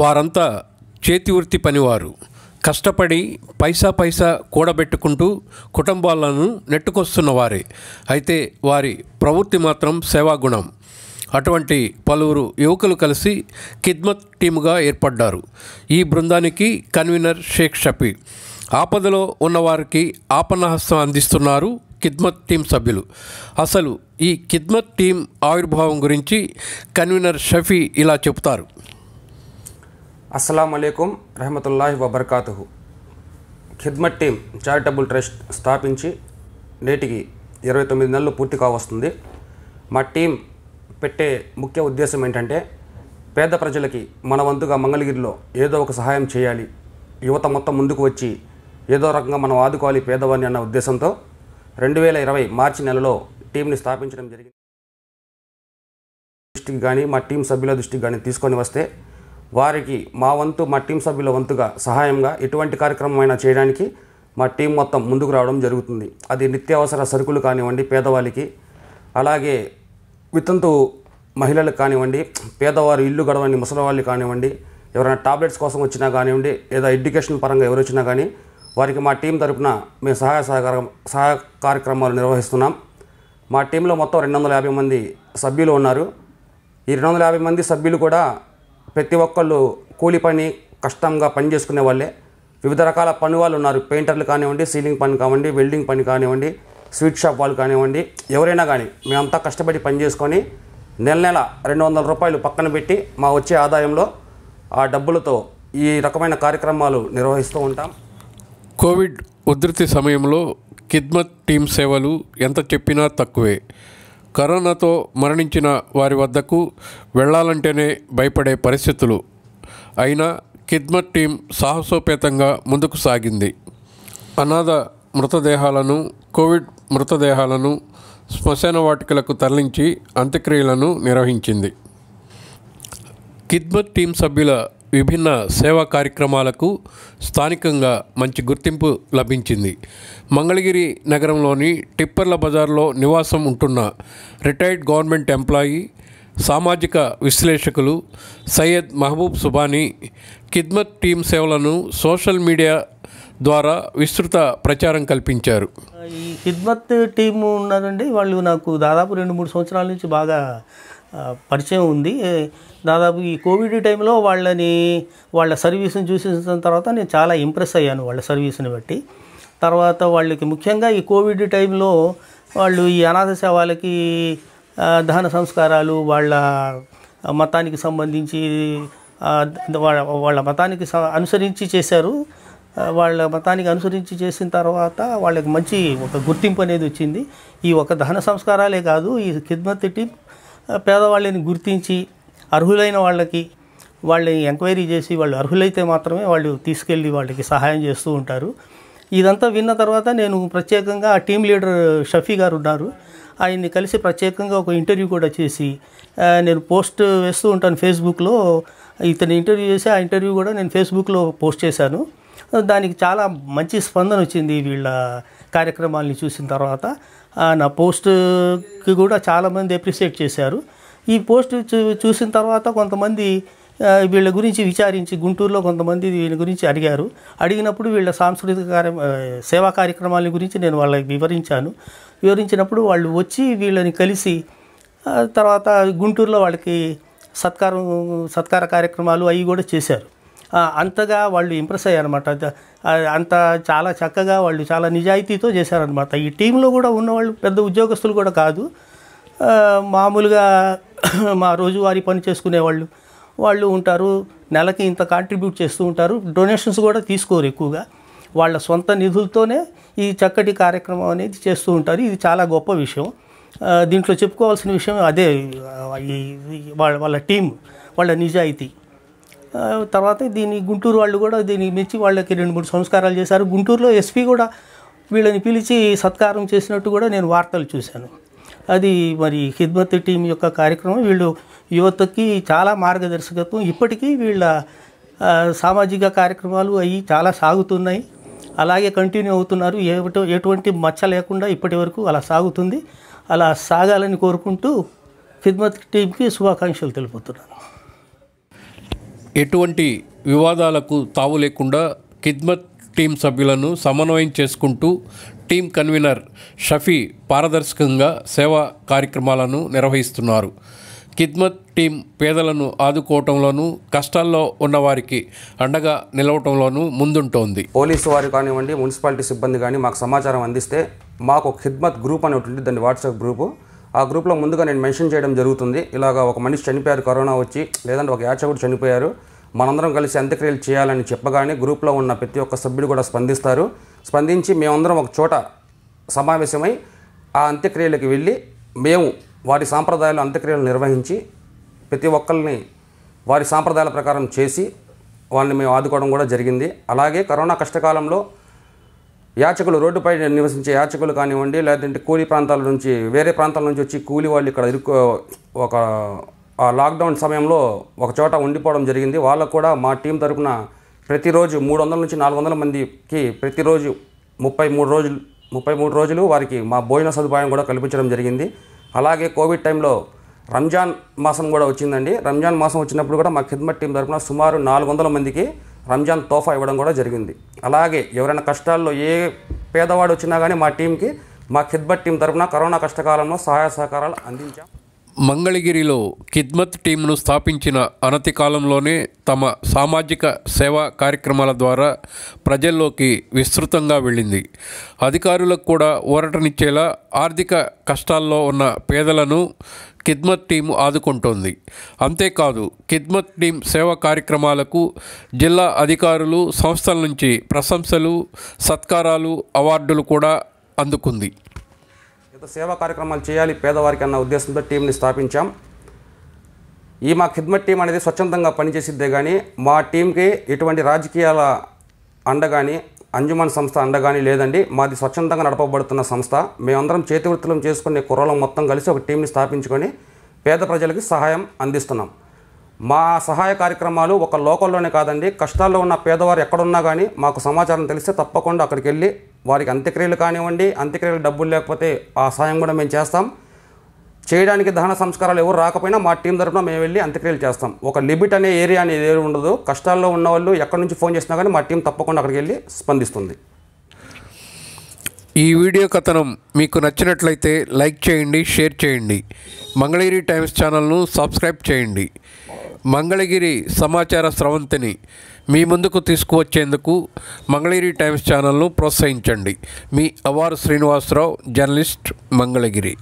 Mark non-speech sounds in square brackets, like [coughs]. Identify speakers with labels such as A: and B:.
A: వారంతా చేతివృత్తి పనివారు కష్టపడి పైసా పైసా కూడబెట్టుకుంటూ కుటుంబాలను నెట్టుకొస్తున్న వారే అయితే వారి ప్రవృత్తి మాత్రం సేవాగుణం అటువంటి పలువురు యువకులు కలిసి కిద్మత్ టీముగా ఏర్పడ్డారు ఈ బృందానికి కన్వీనర్ షేక్ షఫీ ఆపదలో ఉన్నవారికి ఆపన్నహస్తం అందిస్తున్నారు కిద్మత్ టీం సభ్యులు అసలు ఈ కిద్మత్ టీం ఆవిర్భావం గురించి కన్వీనర్ షఫీ ఇలా చెబుతారు
B: అస్సలం అయికుం రహమతుల్లాహి
A: వబర్కాతుహు
B: ఖిద్మట్ టీం చారిటబుల్ ట్రస్ట్ స్థాపించి నేటికి ఇరవై తొమ్మిది నెలలు పూర్తి కావస్తుంది మా టీం పెట్టే ముఖ్య ఉద్దేశం ఏంటంటే పేద ప్రజలకి మన వంతుగా మంగళగిరిలో ఏదో ఒక సహాయం చేయాలి యువత మొత్తం ముందుకు వచ్చి ఏదో రకంగా మనం ఆదుకోవాలి పేదవాడిని అన్న ఉద్దేశంతో రెండు వేల ఇరవై మార్చి నెలలో టీంని స్థాపించడం జరిగింది దృష్టికి కానీ మా టీం సభ్యుల దృష్టికి కానీ తీసుకొని వస్తే వారికి మా వంతు మా టీం సభ్యుల వంతుగా సహాయంగా ఎటువంటి అయినా చేయడానికి మా టీం మొత్తం ముందుకు రావడం జరుగుతుంది అది నిత్యావసర సరుకులు కానివ్వండి పేదవాళ్ళకి అలాగే వితంతు మహిళలకు కానివ్వండి పేదవారు ఇల్లు గడవని ముసలివాళ్ళు కానివ్వండి ఎవరైనా టాబ్లెట్స్ కోసం వచ్చినా కానివ్వండి లేదా ఎడ్యుకేషన్ పరంగా ఎవరు వచ్చినా కానీ వారికి మా టీం తరఫున మేము సహాయ సహకారం సహాయ కార్యక్రమాలు నిర్వహిస్తున్నాం మా టీంలో మొత్తం రెండు వందల యాభై మంది సభ్యులు ఉన్నారు ఈ రెండు వందల యాభై మంది సభ్యులు కూడా ప్రతి ఒక్కళ్ళు కూలి పని కష్టంగా పని చేసుకునే వాళ్ళే వివిధ రకాల పని వాళ్ళు ఉన్నారు పెయింటర్లు కానివ్వండి సీలింగ్ పని కానివ్వండి వెల్డింగ్ పని కానివ్వండి స్వీట్ షాప్ వాళ్ళు కానివ్వండి ఎవరైనా కానీ మేమంతా కష్టపడి పని చేసుకొని నెల నెల రెండు వందల రూపాయలు పక్కన పెట్టి మా వచ్చే ఆదాయంలో ఆ డబ్బులతో ఈ రకమైన కార్యక్రమాలు నిర్వహిస్తూ ఉంటాం
A: కోవిడ్ ఉధృతి సమయంలో కిద్మత్ టీం సేవలు ఎంత చెప్పినా తక్కువే కరోనాతో మరణించిన వారి వద్దకు వెళ్లాలంటేనే భయపడే పరిస్థితులు అయినా కిద్మత్ టీం సాహసోపేతంగా ముందుకు సాగింది అనాథ మృతదేహాలను కోవిడ్ మృతదేహాలను శ్మశాన వాటికలకు తరలించి అంత్యక్రియలను నిర్వహించింది కిద్మత్ టీం సభ్యుల విభిన్న సేవా కార్యక్రమాలకు స్థానికంగా మంచి గుర్తింపు లభించింది మంగళగిరి నగరంలోని టిప్పర్ల బజార్లో నివాసం ఉంటున్న రిటైర్డ్ గవర్నమెంట్ ఎంప్లాయీ సామాజిక విశ్లేషకులు సయ్యద్ మహబూబ్ సుబానీ కిద్మత్ టీం సేవలను సోషల్ మీడియా ద్వారా విస్తృత ప్రచారం కల్పించారు
C: ఈ కిద్మత్ టీం ఉన్నదండి వాళ్ళు నాకు దాదాపు రెండు మూడు సంవత్సరాల నుంచి బాగా పరిచయం ఉంది దాదాపు ఈ కోవిడ్ టైంలో వాళ్ళని వాళ్ళ సర్వీస్ని చూసిన తర్వాత నేను చాలా ఇంప్రెస్ అయ్యాను వాళ్ళ సర్వీస్ని బట్టి తర్వాత వాళ్ళకి ముఖ్యంగా ఈ కోవిడ్ టైంలో వాళ్ళు ఈ అనాథ సేవలకి దహన సంస్కారాలు వాళ్ళ మతానికి సంబంధించి వాళ్ళ మతానికి అనుసరించి చేశారు వాళ్ళ మతానికి అనుసరించి చేసిన తర్వాత వాళ్ళకి మంచి ఒక గుర్తింపు అనేది వచ్చింది ఈ ఒక దహన సంస్కారాలే కాదు ఈ ఖిద్మత్ టీం పేదవాళ్ళని గుర్తించి అర్హులైన వాళ్ళకి వాళ్ళని ఎంక్వైరీ చేసి వాళ్ళు అర్హులైతే మాత్రమే వాళ్ళు తీసుకెళ్ళి వాళ్ళకి సహాయం చేస్తూ ఉంటారు ఇదంతా విన్న తర్వాత నేను ప్రత్యేకంగా ఆ టీం లీడర్ షఫీ గారు ఉన్నారు ఆయన్ని కలిసి ప్రత్యేకంగా ఒక ఇంటర్వ్యూ కూడా చేసి నేను పోస్ట్ వేస్తూ ఉంటాను ఫేస్బుక్లో ఇతని ఇంటర్వ్యూ చేసి ఆ ఇంటర్వ్యూ కూడా నేను ఫేస్బుక్లో పోస్ట్ చేశాను దానికి చాలా మంచి స్పందన వచ్చింది వీళ్ళ కార్యక్రమాలని చూసిన తర్వాత నా పోస్ట్కి కూడా చాలామంది అప్రిషియేట్ చేశారు ఈ పోస్ట్ చూసిన తర్వాత కొంతమంది వీళ్ళ గురించి విచారించి గుంటూరులో కొంతమంది వీళ్ళ గురించి అడిగారు అడిగినప్పుడు వీళ్ళ సాంస్కృతిక కార్య సేవా కార్యక్రమాల గురించి నేను వాళ్ళకి వివరించాను వివరించినప్పుడు వాళ్ళు వచ్చి వీళ్ళని కలిసి తర్వాత గుంటూరులో వాళ్ళకి సత్కారం సత్కార కార్యక్రమాలు అవి కూడా చేశారు అంతగా వాళ్ళు ఇంప్రెస్ అయ్యారనమాట అంత చాలా చక్కగా వాళ్ళు చాలా నిజాయితీతో చేశారనమాట ఈ టీంలో కూడా ఉన్నవాళ్ళు పెద్ద ఉద్యోగస్తులు కూడా కాదు మామూలుగా [coughs] మా రోజువారీ పని వాళ్ళు వాళ్ళు ఉంటారు నెలకి ఇంత కాంట్రిబ్యూట్ చేస్తూ ఉంటారు డొనేషన్స్ కూడా తీసుకోరు ఎక్కువగా వాళ్ళ సొంత నిధులతోనే ఈ చక్కటి కార్యక్రమం అనేది చేస్తూ ఉంటారు ఇది చాలా గొప్ప విషయం దీంట్లో చెప్పుకోవాల్సిన విషయం అదే వాళ్ళ వాళ్ళ టీం వాళ్ళ నిజాయితీ తర్వాత దీన్ని గుంటూరు వాళ్ళు కూడా దీన్ని మెచ్చి వాళ్ళకి రెండు మూడు సంస్కారాలు చేశారు గుంటూరులో ఎస్పీ కూడా వీళ్ళని పిలిచి సత్కారం చేసినట్టు కూడా నేను వార్తలు చూశాను అది మరి హిద్మత్ టీం యొక్క కార్యక్రమం వీళ్ళు యువతకి చాలా మార్గదర్శకత్వం ఇప్పటికీ వీళ్ళ సామాజిక కార్యక్రమాలు అవి చాలా సాగుతున్నాయి అలాగే కంటిన్యూ అవుతున్నారు ఏమిటో ఎటువంటి మచ్చ లేకుండా ఇప్పటి వరకు అలా సాగుతుంది అలా సాగాలని కోరుకుంటూ ఖిద్మత్ టీంకి శుభాకాంక్షలు తెలుపుతున్నాను
A: ఎటువంటి వివాదాలకు తావు లేకుండా కిద్మత్ టీం సభ్యులను సమన్వయం చేసుకుంటూ టీం కన్వీనర్ షఫీ పారదర్శకంగా సేవా కార్యక్రమాలను నిర్వహిస్తున్నారు కిద్మత్ టీం పేదలను ఆదుకోవటంలోనూ కష్టాల్లో ఉన్నవారికి అండగా నిలవటంలోనూ ముందుంటోంది పోలీసు వారు కానివ్వండి మున్సిపాలిటీ సిబ్బంది కానీ మాకు సమాచారం అందిస్తే మాకు ఖిద్మత్ గ్రూప్ అనేటువంటి
B: దాన్ని దాని వాట్సాప్ గ్రూపు ఆ గ్రూప్లో ముందుగా నేను మెన్షన్ చేయడం జరుగుతుంది ఇలాగ ఒక మనిషి చనిపోయారు కరోనా వచ్చి లేదంటే ఒక యాచకుడు చనిపోయారు మనందరం కలిసి అంత్యక్రియలు చేయాలని చెప్పగానే గ్రూప్లో ఉన్న ప్రతి ఒక్క సభ్యుడు కూడా స్పందిస్తారు స్పందించి మేమందరం ఒక చోట సమావేశమై ఆ అంత్యక్రియలకు వెళ్ళి మేము వారి సాంప్రదాయాలు అంత్యక్రియలు నిర్వహించి ప్రతి ఒక్కరిని వారి సాంప్రదాయాల ప్రకారం చేసి వాళ్ళని మేము ఆదుకోవడం కూడా జరిగింది అలాగే కరోనా కష్టకాలంలో యాచకులు రోడ్డుపై నివసించే యాచకులు కానివ్వండి లేదంటే కూలీ ప్రాంతాల నుంచి వేరే ప్రాంతాల నుంచి వచ్చి కూలీ వాళ్ళు ఇక్కడ ఇరుకు ఒక లాక్డౌన్ సమయంలో ఒక చోట ఉండిపోవడం జరిగింది వాళ్ళకు కూడా మా టీం తరఫున ప్రతిరోజు మూడు వందల నుంచి నాలుగు వందల మందికి ప్రతిరోజు ముప్పై మూడు రోజులు ముప్పై మూడు రోజులు వారికి మా భోజన సదుపాయం కూడా కల్పించడం జరిగింది అలాగే కోవిడ్ టైంలో రంజాన్ మాసం కూడా వచ్చిందండి రంజాన్ మాసం వచ్చినప్పుడు కూడా మా ఖిద్మత్ టీం తరపున సుమారు నాలుగు వందల మందికి రంజాన్ తోఫా ఇవ్వడం కూడా జరిగింది అలాగే ఎవరైనా కష్టాల్లో ఏ పేదవాడు వచ్చినా కానీ మా టీంకి మా ఖిద్బత్ టీం తరఫున కరోనా కష్టకాలంలో సహాయ సహకారాలు అందించాం
A: మంగళగిరిలో కిద్మత్ టీంను స్థాపించిన అనతి కాలంలోనే తమ సామాజిక సేవా కార్యక్రమాల ద్వారా ప్రజల్లోకి విస్తృతంగా వెళ్ళింది అధికారులకు కూడా ఊరటనిచ్చేలా ఆర్థిక కష్టాల్లో ఉన్న పేదలను కిద్మత్ టీం ఆదుకుంటోంది అంతేకాదు కిద్మత్ టీం సేవ కార్యక్రమాలకు జిల్లా అధికారులు సంస్థల నుంచి ప్రశంసలు సత్కారాలు అవార్డులు కూడా అందుకుంది
B: ఇతర సేవా కార్యక్రమాలు చేయాలి పేదవారికి అన్న ఉద్దేశంతో టీంని స్థాపించాం ఈ మా కిద్మత్ టీం అనేది స్వచ్ఛందంగా పనిచేసిద్దే కానీ మా టీంకి ఎటువంటి రాజకీయాల అండగాని అంజుమన్ సంస్థ అండగాని లేదండి మాది స్వచ్ఛందంగా నడపబడుతున్న సంస్థ మేమందరం చేతివృత్తులను చేసుకునే కుర్రలం మొత్తం కలిసి ఒక టీంని స్థాపించుకొని పేద ప్రజలకి సహాయం అందిస్తున్నాం మా సహాయ కార్యక్రమాలు ఒక లోకల్లోనే కాదండి కష్టాల్లో ఉన్న పేదవారు ఎక్కడున్నా కానీ మాకు సమాచారం తెలిస్తే తప్పకుండా అక్కడికి వెళ్ళి వారికి అంత్యక్రియలు కానివ్వండి అంత్యక్రియలు డబ్బులు లేకపోతే ఆ సహాయం కూడా మేము చేస్తాం చేయడానికి దహన సంస్కారాలు ఎవరు రాకపోయినా మా టీం తరఫున మేము వెళ్ళి అంత్యక్రియలు చేస్తాం ఒక లిమిట్ అనే ఏరియా అనేది ఏది ఉండదు కష్టాల్లో ఉన్న వాళ్ళు ఎక్కడి నుంచి ఫోన్ చేసినా కానీ మా టీం తప్పకుండా అక్కడికి వెళ్ళి
A: స్పందిస్తుంది ఈ వీడియో కథనం మీకు నచ్చినట్లయితే లైక్ చేయండి షేర్ చేయండి మంగళగిరి టైమ్స్ ఛానల్ను సబ్స్క్రైబ్ చేయండి మంగళగిరి సమాచార స్రవంతిని మీ ముందుకు తీసుకువచ్చేందుకు మంగళగిరి టైమ్స్ ఛానల్ను ప్రోత్సహించండి మీ అవారు శ్రీనివాసరావు జర్నలిస్ట్ మంగళగిరి